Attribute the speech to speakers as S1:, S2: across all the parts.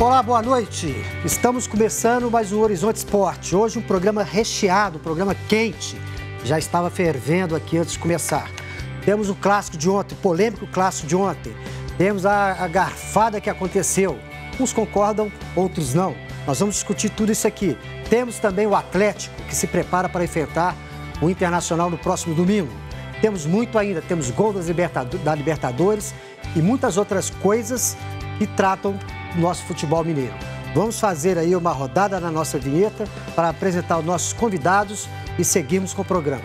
S1: Olá, boa noite. Estamos começando mais um Horizonte Esporte. Hoje um programa recheado, um programa quente. Já estava fervendo aqui antes de começar. Temos o clássico de ontem, polêmico clássico de ontem. Temos a, a garfada que aconteceu. Uns concordam, outros não. Nós vamos discutir tudo isso aqui. Temos também o Atlético, que se prepara para enfrentar o Internacional no próximo domingo. Temos muito ainda, temos gol das Libertadores, da Libertadores e muitas outras coisas que tratam nosso futebol mineiro. Vamos fazer aí uma rodada na nossa vinheta para apresentar os nossos convidados e seguirmos com o programa.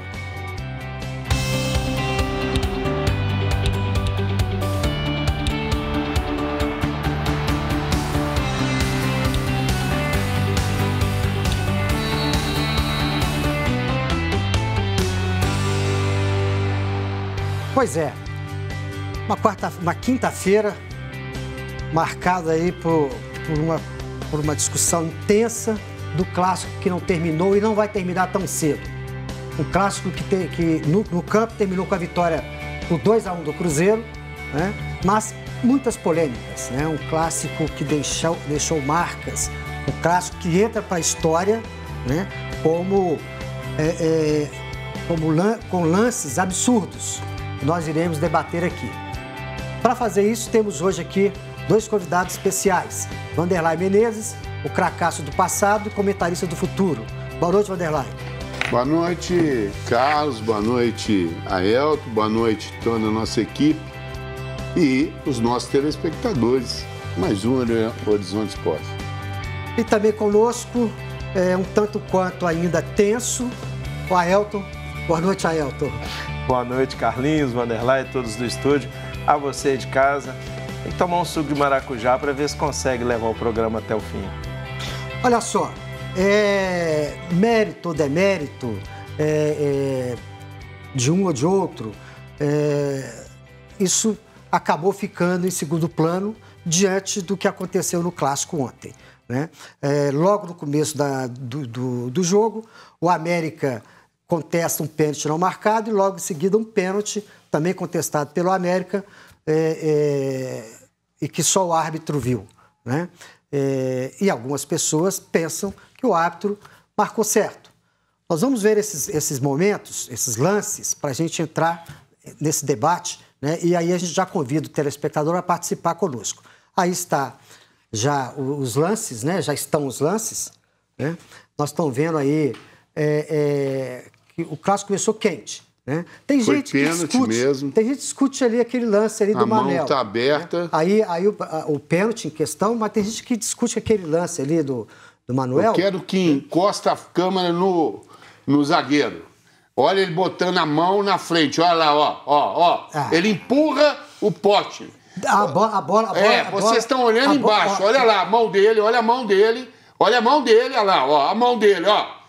S1: Pois é, uma, quarta, uma quinta-feira marcada aí por, por, uma, por uma discussão intensa do clássico que não terminou e não vai terminar tão cedo. Um clássico que, tem que no, no campo terminou com a vitória por 2 a 1 um do Cruzeiro, né? mas muitas polêmicas. Né? Um clássico que deixou, deixou marcas, um clássico que entra para a história né? como, é, é, como lan, com lances absurdos. Nós iremos debater aqui. Para fazer isso, temos hoje aqui dois convidados especiais, Vanderlei Menezes, o cracaço do passado e comentarista do futuro. Boa noite, Vanderlei.
S2: Boa noite, Carlos. Boa noite, Aelto. Boa noite, toda a nossa equipe e os nossos telespectadores. Mais um Horizonte Esporte.
S1: E também conosco, é, um tanto quanto ainda tenso, o Aelto. Boa noite, Aelto.
S3: Boa noite, Carlinhos, Vanderlei, todos do estúdio, a você de casa. Tem que tomar um suco de maracujá para ver se consegue levar o programa até o fim.
S1: Olha só, é, mérito ou demérito é, é, de um ou de outro, é, isso acabou ficando em segundo plano diante do que aconteceu no clássico ontem. Né? É, logo no começo da, do, do, do jogo, o América contesta um pênalti não marcado e logo em seguida um pênalti também contestado pelo América é, é, e que só o árbitro viu. Né? É, e algumas pessoas pensam que o árbitro marcou certo. Nós vamos ver esses, esses momentos, esses lances, para a gente entrar nesse debate, né? e aí a gente já convida o telespectador a participar conosco. Aí está já os lances, né? já estão os lances. Né? Nós estamos vendo aí é, é, que o clássico começou quente. Né? Tem Foi gente que discute, mesmo. tem gente que discute ali aquele lance ali a do Manel. A mão está aberta. Né? Aí, aí o, a, o, pênalti em questão, mas tem gente que discute aquele lance ali do, do Manuel. Eu quero que
S2: encosta a câmera no, no zagueiro. Olha ele botando a mão na frente, olha lá, ó, ó, ó. Ah. Ele empurra o pote.
S1: A, bo a bola, a é, bola. É, a vocês
S2: estão olhando embaixo, olha lá a mão dele, olha a mão dele, olha a mão dele, olha lá, ó, a mão dele, ó.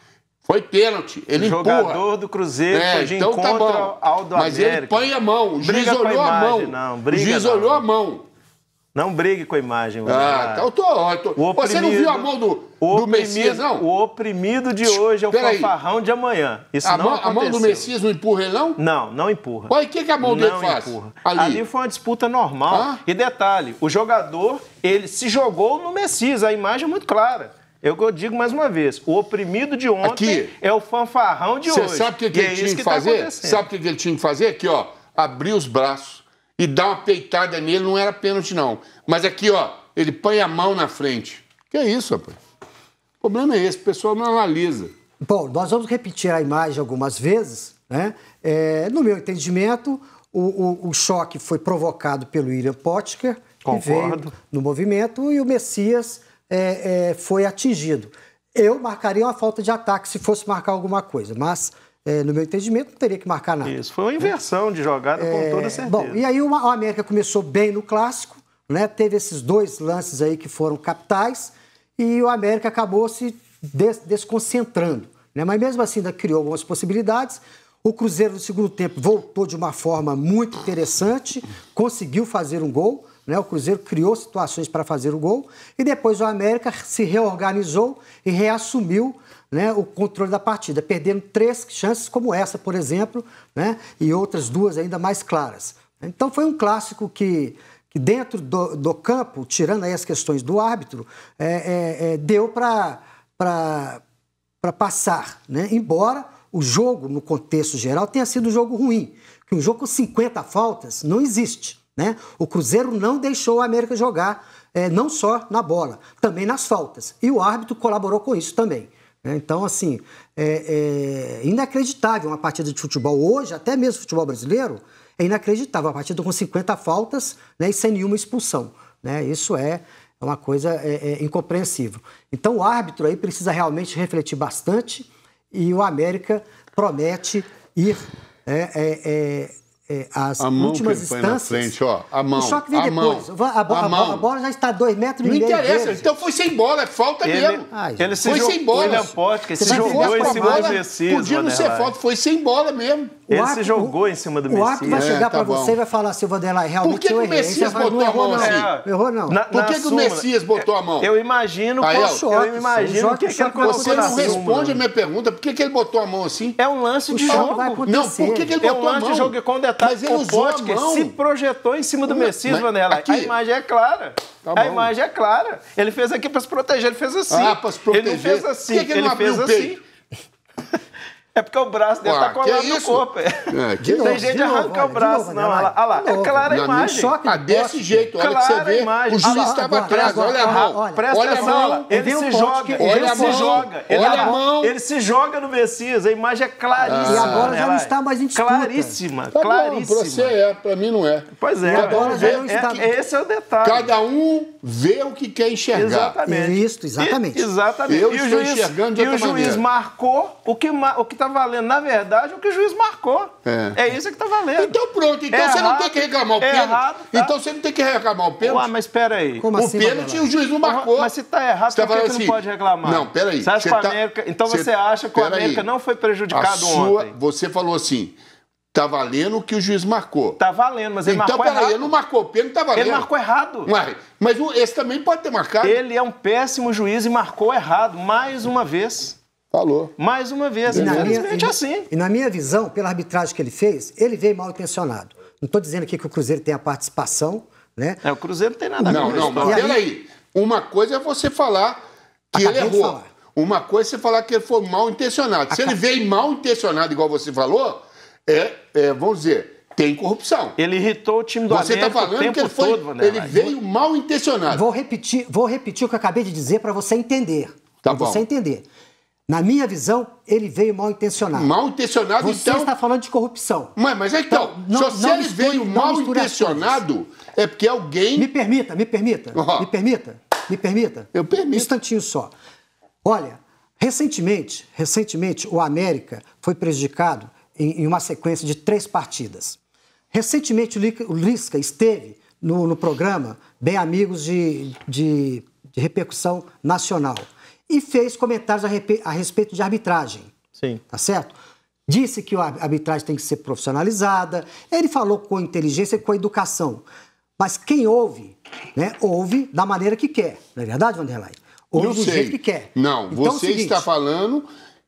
S2: Foi pênalti. Ele Jogador empurra. do Cruzeiro é, foi de então tá encontro tá bom. ao do Mas América. ele põe a
S3: mão. O juiz olhou a, imagem, a, mão. Não, briga, o juiz não. olhou a mão. Não brigue com a imagem. Ah, tá, eu tô, eu tô. Você não viu a
S2: mão do, do Messias, não?
S3: O oprimido de hoje é o Peraí. fanfarrão de amanhã. Isso a não mão, aconteceu. A mão do Messias
S2: não empurra ele, não?
S3: Não, não empurra. Olha, o que, que a mão não dele faz? Empurra. Ali. Ali foi uma disputa normal. Ah? E detalhe, o jogador, ele se jogou no Messias. A imagem é muito clara. Eu digo mais uma vez, o oprimido de ontem Aqui, é o fanfarrão de hoje. Você sabe o que, que ele é tinha que, tá fazer? Tá sabe
S2: o que, que ele tinha que fazer? Aqui, ó, abrir os braços e dar uma peitada nele, não era pênalti não. Mas aqui, ó, ele põe a mão na frente.
S1: Que é isso, rapaz? O problema é esse, o pessoal não analisa. Bom, nós vamos repetir a imagem algumas vezes, né? É, no meu entendimento, o, o, o, choque foi provocado pelo William Potker, Concordo. que veio no movimento, e o Messias é, é, foi atingido. Eu marcaria uma falta de ataque se fosse marcar alguma coisa, mas é, no meu entendimento, não teria que marcar nada. Isso, foi uma né?
S3: inversão de jogada é, com toda certeza. Bom, e
S1: aí o América começou bem no clássico, né? Teve esses dois lances aí que foram capitais e o América acabou se des desconcentrando. Né? Mas mesmo assim ainda criou algumas possibilidades. O Cruzeiro no segundo tempo voltou de uma forma muito interessante, conseguiu fazer um gol. Né? O Cruzeiro criou situações para fazer o gol e depois o América se reorganizou e reassumiu né, o controle da partida, perdendo três chances como essa, por exemplo, né, e outras duas ainda mais claras. Então foi um clássico que, que dentro do, do campo, tirando aí as questões do árbitro, é, é, é, deu para passar, né? embora o jogo, no contexto geral, tenha sido um jogo ruim. Que um jogo com 50 faltas não existe. Né? O Cruzeiro não deixou o América jogar, é, não só na bola, também nas faltas. E o árbitro colaborou com isso também. Né? Então, assim, é, é, inacreditável uma partida de futebol hoje, até mesmo futebol brasileiro, é inacreditável. Uma partida com 50 faltas né, e sem nenhuma expulsão. Né? Isso é uma coisa é, é, incompreensível. Então, o árbitro aí precisa realmente refletir bastante e o América promete ir é, é, é é, as a mão últimas que instâncias. Foi na frente, ó, a mão. O choque vem a depois. Mão, a, bo a, a, mão. a, bola
S2: já está a dois metros Não e meio. Não interessa, então foi sem bola, é falta ele, mesmo. Ai, ele foi sem bola. Ele se jogou em cima
S3: bola, do Messias. Podia não ser é falta,
S1: foi sem bola mesmo. Ele se jogou em
S3: cima do Messias. O árbitro vai é, chegar é, tá para você
S1: e vai falar, Silva Vanderlei, realmente Por que, que o Messias botou a mão assim? errou, não. Por que, o Messias botou a mão? Eu imagino Eu imagino que Você não
S2: responde a minha pergunta. Por que ele botou a mão assim? É um lance de jogo. Não, por que ele botou a mão? É um lance de jogo e quando é detalhe, tá mas ele o Potker se
S3: projetou em cima do Messias, Vanella. A imagem é clara. Tá a imagem é clara. Ele fez aqui para se proteger, ele fez assim. Ah, para se proteger. Ele não fez assim, que que ele, ele fez assim. É porque o braço dele está colado no corpo. É. É, de novo, tem gente de arrancar o braço, olha, não. Né, olha lá, É clara a imagem. Choque ah, desse jeito, olha clara que você vê. Imagem. O juiz estava atrás, olha a mão. Olha, presta atenção, a mão. ele se joga, ele se joga. Olha a mão. Ele se joga no Messias, a imagem é claríssima. E agora já não né, está mais em Claríssima,
S2: tá claríssima. Para você é, para mim não é. Pois é. Agora já não está. É esse é o
S3: detalhe. Cada um vê o que quer enxergar. Exatamente. Isso, exatamente. Exatamente. Eu estou enxergando E o juiz marcou o que está está valendo, na verdade, é o que o juiz marcou. É, é isso que está valendo. Então pronto, então é você errado, não tem que reclamar o é pênalti. Errado, tá? Então você não tem que reclamar o pênalti. ah mas peraí. Como o assim, pênalti o juiz não marcou. Mas se está errado, por tá que, assim, não pode reclamar? Não, aí Você acha tá, América, então você, você acha que o América aí, não foi
S2: prejudicado sua, ontem? Você falou assim... Tá valendo
S3: o que o juiz marcou. Tá valendo, mas ele então, marcou errado. Então, peraí, ele
S2: não marcou o pênalti, tá valendo. Ele marcou errado. Mas, mas
S3: esse também pode ter marcado. Ele é um péssimo juiz e marcou errado, mais uma vez. Falou. Mais uma vez, simplesmente assim.
S1: E na minha visão, pela arbitragem que ele fez, ele veio mal intencionado. Não estou dizendo aqui que o Cruzeiro tem a participação,
S3: né? É, o Cruzeiro não tem nada a ver Não, não,
S1: mas peraí. Uma coisa é você falar que ele errou. Uma coisa é você falar que
S2: ele foi mal intencionado. Se ele veio mal intencionado, igual você falou, é, é vamos
S3: dizer, tem corrupção. Ele irritou o time
S2: do Você tá América tá falando o tempo que ele, foi, todo, ele veio
S1: mal intencionado. Vou repetir, vou repetir o que eu acabei de dizer para você entender. Tá para você entender. Na minha visão, ele veio mal intencionado. Mal intencionado, Você então. Você está falando de corrupção. Mas, mas
S2: então, então não, só se ele misture, veio mal intencionado, é porque alguém. Me permita, me permita.
S1: Uhum. Me permita, me permita. Eu permito. Um instantinho só. Olha, recentemente, recentemente, o América foi prejudicado em, em uma sequência de três partidas. Recentemente, o Lisca esteve no, no programa Bem Amigos de, de, de Repercussão Nacional e fez comentários a, a respeito de arbitragem. Sim. Tá certo? Disse que a arbitragem tem que ser profissionalizada. Ele falou com inteligência e com educação. Mas quem ouve, né, ouve da maneira que quer. Não é verdade, Vanderlei? Ouve Não do sei. jeito que quer. Não, então, é você seguinte, está
S2: falando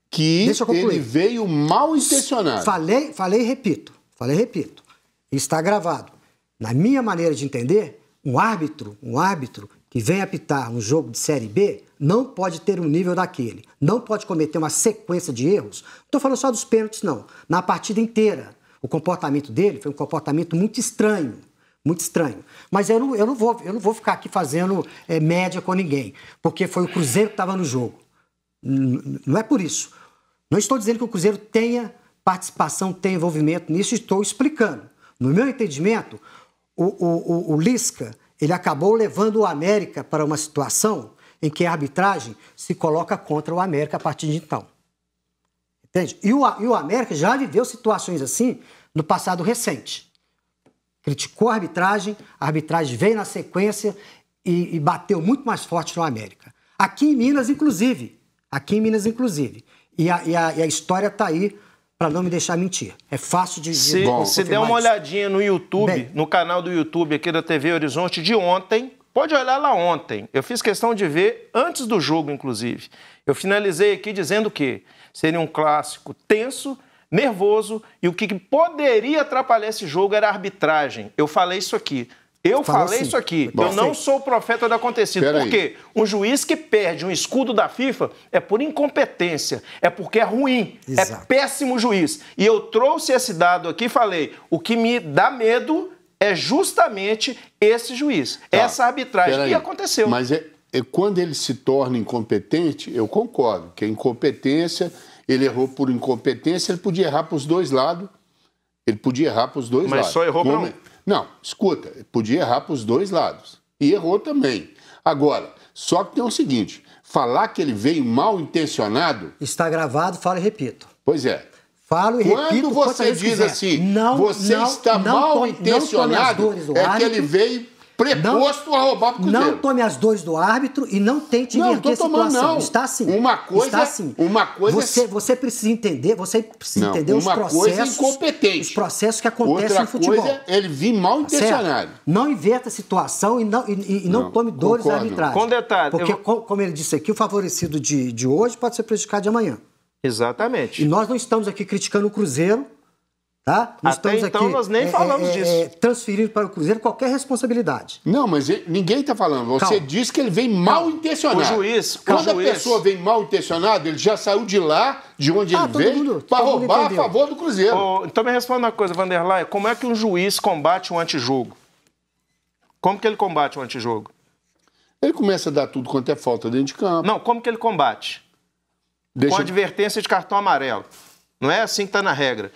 S1: que ele veio mal intencionado. Falei, falei e repito. Falei e repito. Está gravado. Na minha maneira de entender, um árbitro, um árbitro que vem apitar um jogo de Série B, não pode ter um nível daquele, não pode cometer uma sequência de erros. Não estou falando só dos pênaltis, não. Na partida inteira, o comportamento dele foi um comportamento muito estranho. Muito estranho. Mas eu não, eu não, vou, eu não vou ficar aqui fazendo é, média com ninguém, porque foi o Cruzeiro que estava no jogo. Não é por isso. Não estou dizendo que o Cruzeiro tenha participação, tenha envolvimento nisso, estou explicando. No meu entendimento, o, o, o, o Lisca ele acabou levando o América para uma situação em que a arbitragem se coloca contra o América a partir de então. Entende? E o, e o América já viveu situações assim no passado recente. Criticou a arbitragem, a arbitragem veio na sequência e, e bateu muito mais forte no América. Aqui em Minas, inclusive. Aqui em Minas, inclusive. E a, e a, e a história está aí para não me deixar mentir. É fácil de Se, Bom, se der uma olhadinha
S3: no YouTube, Bem, no canal do YouTube aqui da TV Horizonte de ontem, Pode olhar lá ontem. Eu fiz questão de ver antes do jogo, inclusive. Eu finalizei aqui dizendo que seria um clássico tenso, nervoso e o que poderia atrapalhar esse jogo era a arbitragem. Eu falei isso aqui. Eu Fala falei assim. isso aqui. Bom, eu não sim. sou profeta do acontecido. Pera porque aí. um juiz que perde um escudo da FIFA é por incompetência, é porque é ruim, é Exato. é péssimo juiz. E eu trouxe esse dado aqui e falei: o que me dá medo é justamente esse juiz, tá, essa arbitragem. Aí, aconteceu.
S2: Mas é, é, quando ele se torna incompetente, eu concordo que a é incompetência, ele errou por incompetência, ele podia errar para os dois lados. Ele podia errar para os dois mas lados. Mas só errou para um. Não, escuta, podia errar para os dois lados. E errou também. Agora, só que tem o seguinte: falar que ele veio mal intencionado.
S1: Está gravado, fala e repito. Pois é. Falo e Quando repito. Quando você diz quiser. assim, não, você não, está não mal tome, intencionado, não é árbitro, que ele veio preposto
S2: não, a roubar o Cruzeiro. Não
S1: tome as dores do árbitro e não tente não, inverter a situação. Não. Está assim. Uma coisa, está assim. Uma coisa é você, você precisa entender, você precisa não, entender os é processos. incompetente. Os processos que acontecem Outra no futebol. Coisa, é ele vir mal tá intencionado. Certo? Não inverta a situação e não, e, e não, tome dores da arbitragem. Com detalhe. Porque, eu... como ele disse aqui, o favorecido de, de hoje pode ser prejudicado de amanhã. Exatamente. E nós não estamos aqui criticando o Cruzeiro, Tá? Nós Até então aqui, nós nem é, é falamos é, é disso. É, transferindo para o Cruzeiro qualquer responsabilidade. Não, mas ele, ninguém está falando.
S2: Você Calma. diz que ele vem mal intencionado. O juiz, Quando a pessoa vem mal intencionado, ele já saiu
S3: de lá, de onde ah, ele veio, para roubar entendeu. a favor do Cruzeiro. Oh, então me responda uma coisa, Vanderlei. Como é que um juiz combate o um antijogo? Como que ele combate o um antijogo? Ele começa a dar tudo quanto é falta dentro de campo. Não, como que ele combate? Deixa... com advertência de cartão amarelo. Não é assim que está na regra.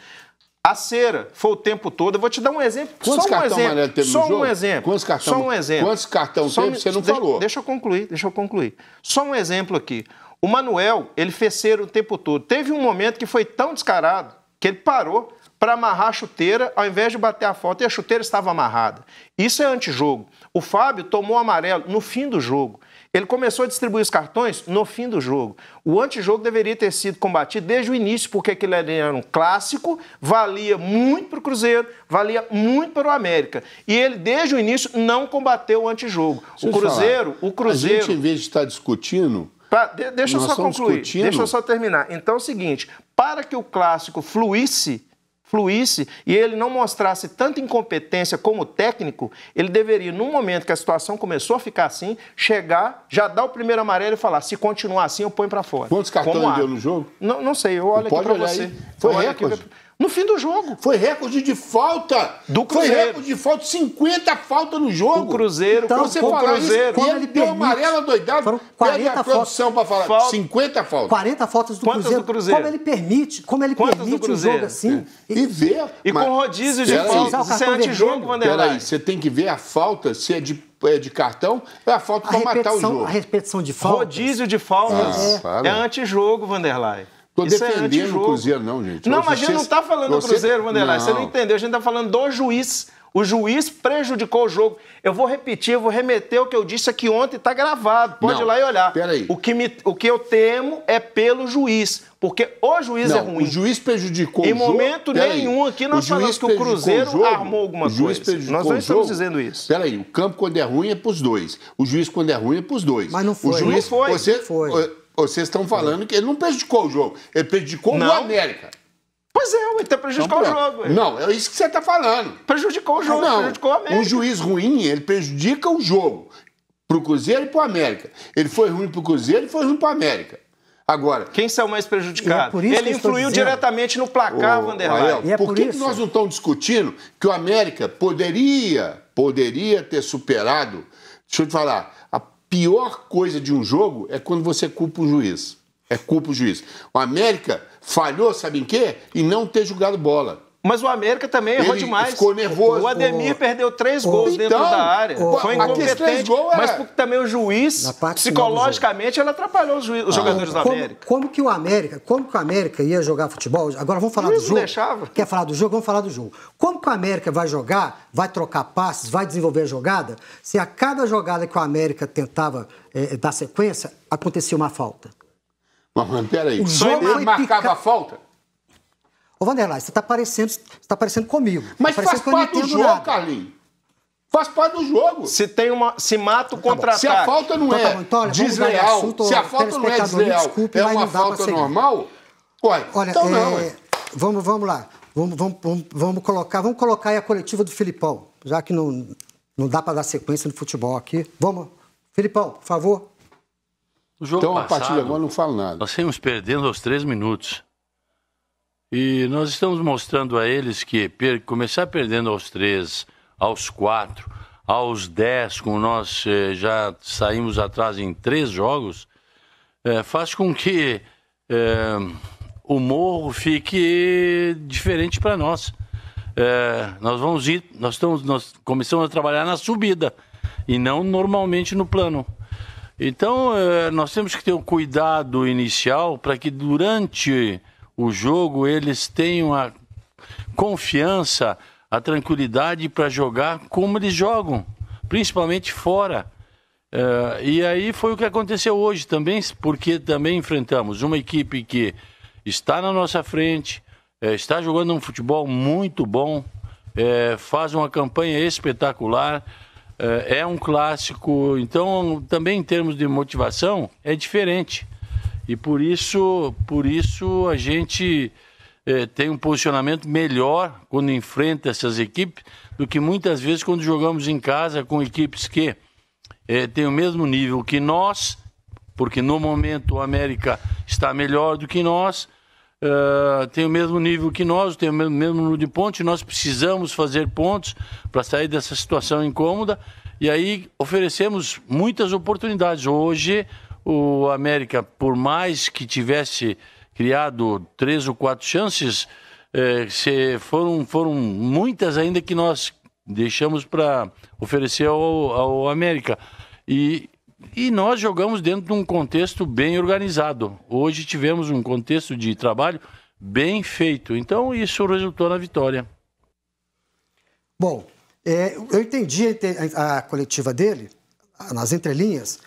S3: A cera foi o tempo todo. Eu vou te dar um exemplo. Quantos só um exemplo. Teve só um exemplo. Quantos cartão, só um exemplo. Quantos cartões? teve? Um... Você não deixa, falou. Deixa eu concluir. Deixa eu concluir. Só um exemplo aqui. O Manuel ele fez cera o tempo todo. Teve um momento que foi tão descarado que ele parou para amarrar a chuteira ao invés de bater a falta e a chuteira estava amarrada. Isso é antijogo. O Fábio tomou amarelo no fim do jogo. Ele começou a distribuir os cartões no fim do jogo. O antijogo deveria ter sido combatido desde o início, porque aquele era um clássico, valia muito para o Cruzeiro, valia muito para o América. E ele, desde o início, não combateu o antijogo. o Cruzeiro, falar. o Cruzeiro. A gente, em vez
S2: de estar tá discutindo.
S3: Pra, de, deixa eu só concluir. Discutindo... Deixa eu só terminar. Então é o seguinte: para que o clássico fluísse, fluísse e ele não mostrasse tanta incompetência como técnico, ele deveria, no momento que a situação começou a ficar assim, chegar, já dar o primeiro amarelo e falar: se continuar assim, eu ponho para fora. Quantos cartões deu no jogo? Não, não sei, eu olho não aqui para você. Aí. Foi recorde? No fim do jogo. Foi recorde de falta. Do Cruzeiro. Foi recorde de falta, 50 faltas no jogo. O Cruzeiro,
S1: então, você falar Cruzeiro. isso, ele é deu amarela
S2: doidado, Foram 40 pede a produção para falar, falta.
S1: 50 faltas. 40 faltas do
S2: Cruzeiro. do Cruzeiro. Como ele permite, como
S1: ele Quantas permite um jogo assim. É. E, e ver. E com rodízio de falta. isso é antijogo, Vanderlei. Peraí,
S2: você tem que ver a falta, se é de é de cartão, é a falta para matar o jogo. A
S1: repetição de falta. Rodízio de faltas. Ah, é, é
S3: antijogo, Vanderlei. Estou é defendendo é o Cruzeiro, não, gente. Não, mas a gente não está falando do Cruzeiro, Vanderlei. Você não entendeu. A gente está falando do juiz. O juiz prejudicou o jogo. Eu vou repetir, eu vou remeter o que eu disse aqui ontem, está gravado. Pode não, ir lá e olhar. Peraí. O que, me, o que eu temo é pelo juiz, porque o juiz é não, é ruim. O juiz prejudicou em o jogo. Em momento nenhum aqui nós falamos que o Cruzeiro o armou alguma o juiz coisa. Nós não estamos
S2: dizendo isso. Peraí, o campo quando é ruim é para os dois. O juiz quando é ruim é para os dois. Mas não foi. O juiz não foi. Você, foi vocês estão falando que ele não prejudicou o jogo, ele prejudicou não. o América. Pois
S3: é, ele tá prejudicou não, o jogo. Ele. Não,
S2: é isso que você está falando. Prejudicou o jogo, não, prejudicou o América. Um juiz ruim, ele prejudica o jogo. Pro Cruzeiro e pro América. Ele foi ruim pro Cruzeiro e foi ruim pro América. Agora. Quem são mais
S3: prejudicado? É ele influiu diretamente no placar, Vanderlei. É por, por que, que nós não estamos discutindo
S2: que o América poderia, poderia ter superado? Deixa eu te falar, a pior coisa de um jogo é quando você culpa o juiz. É culpa o juiz. O América falhou, sabe em quê? E não ter jogado bola.
S3: Mas o América também errou Ele demais. Ficou nervoso. O Ademir perdeu três gols então, dentro da área. Pô, Foi incompetente. Era... É mas porque também o juiz, psicologicamente, ele atrapalhou os, ah, jogadores como, do América.
S1: Como que o América, como que o América ia jogar futebol? Agora vamos falar do jogo. Deixava. Quer falar do jogo? Vamos falar do jogo. Como que o América vai jogar, vai trocar passes, vai desenvolver a jogada, se a cada jogada que o América tentava é, dar sequência, acontecia uma falta?
S2: Mas, peraí,
S1: o jogo ele marcava pica... falta? Ô, Vanderlei, você está parecendo, tá parecendo comigo. Tá mas tá faz parte do jogo,
S3: Carlinhos. Faz parte do jogo. Se tem uma, se mata o então tá contra-ataque.
S2: Se a falta não então tá é então, olha, desleal, assunto, se a falta não é desleal, desculpe, é uma falta normal,
S1: ué, olha, então é, não. É. Vamos, vamos lá. Vamos, vamos, vamos, colocar, vamos colocar aí a coletiva do Filipão, já que não, não dá para dar sequência no futebol aqui. Vamos. Filipão, por favor. então, passado, a partir de agora,
S4: não falo nada. Nós saímos perdendo aos três minutos. E nós estamos mostrando a eles que per, começar perdendo aos três, aos quatro, aos dez, como nós eh, já saímos atrás em três jogos, eh, faz com que eh, o morro fique diferente para nós. Eh, nós vamos ir, nós, estamos, nós começamos a trabalhar na subida e não normalmente no plano. Então, eh, nós temos que ter o um cuidado inicial para que durante o jogo, eles tenham a confiança, a tranquilidade para jogar como eles jogam, principalmente fora. Uh, e aí foi o que aconteceu hoje também, porque também enfrentamos uma equipe que está na nossa frente, eh, está jogando um futebol muito bom, eh, faz uma campanha espetacular, é, é um clássico. Então, também em termos de motivação, é diferente. E por isso, por isso a gente eh, tem um posicionamento melhor quando enfrenta essas equipes do que muitas vezes quando jogamos em casa com equipes que eh, têm o mesmo nível que nós, porque no momento o América está melhor do que nós, ah, tem o mesmo nível que nós, tem o mesmo, mesmo número de pontos, nós precisamos fazer pontos para sair dessa situação incômoda. E aí oferecemos muitas oportunidades. Hoje, o América, por mais que tivesse criado três ou quatro chances, é, foram, foram muitas ainda que nós deixamos para oferecer ao, ao América. E, e nós jogamos dentro de um contexto bem organizado. Hoje tivemos um contexto de trabalho bem feito. Então isso resultou na vitória.
S1: Bom, é, eu entendi a, a coletiva dele, nas entrelinhas,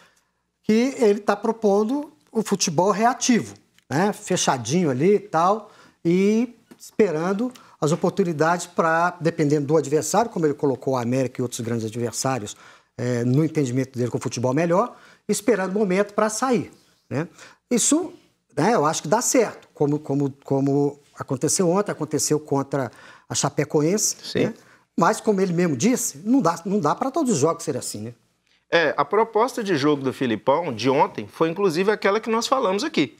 S1: que ele está propondo o futebol reativo, né? fechadinho ali e tal, e esperando as oportunidades para, dependendo do adversário, como ele colocou a América e outros grandes adversários é, no entendimento dele com o futebol melhor, esperando o momento para sair. Né? Isso né, eu acho que dá certo, como, como, como aconteceu ontem, aconteceu contra a Chapecoense. Né? Mas, como ele mesmo disse, não dá, não dá para todos os jogos ser assim. Né?
S3: É, a proposta de jogo do Filipão de ontem foi inclusive aquela que nós falamos aqui.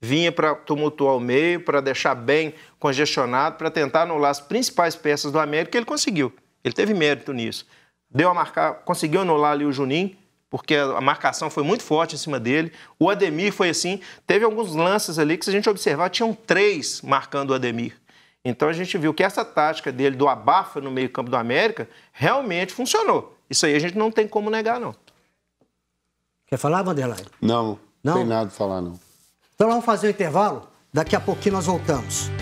S3: Vinha para tumultuar o meio, para deixar bem congestionado, para tentar anular as principais peças do América, ele conseguiu. Ele teve mérito nisso. Deu a marcar, conseguiu anular ali o Juninho, porque a marcação foi muito forte em cima dele. O Ademir foi assim. Teve alguns lances ali que, se a gente observar, tinham três marcando o Ademir. Então a gente viu que essa tática dele do abafa no meio-campo do América realmente funcionou. Isso aí a gente não tem como negar, não.
S1: Quer falar, Vanderlei? Não, não tem nada a falar, não. Então vamos fazer o um intervalo. Daqui a pouquinho nós voltamos.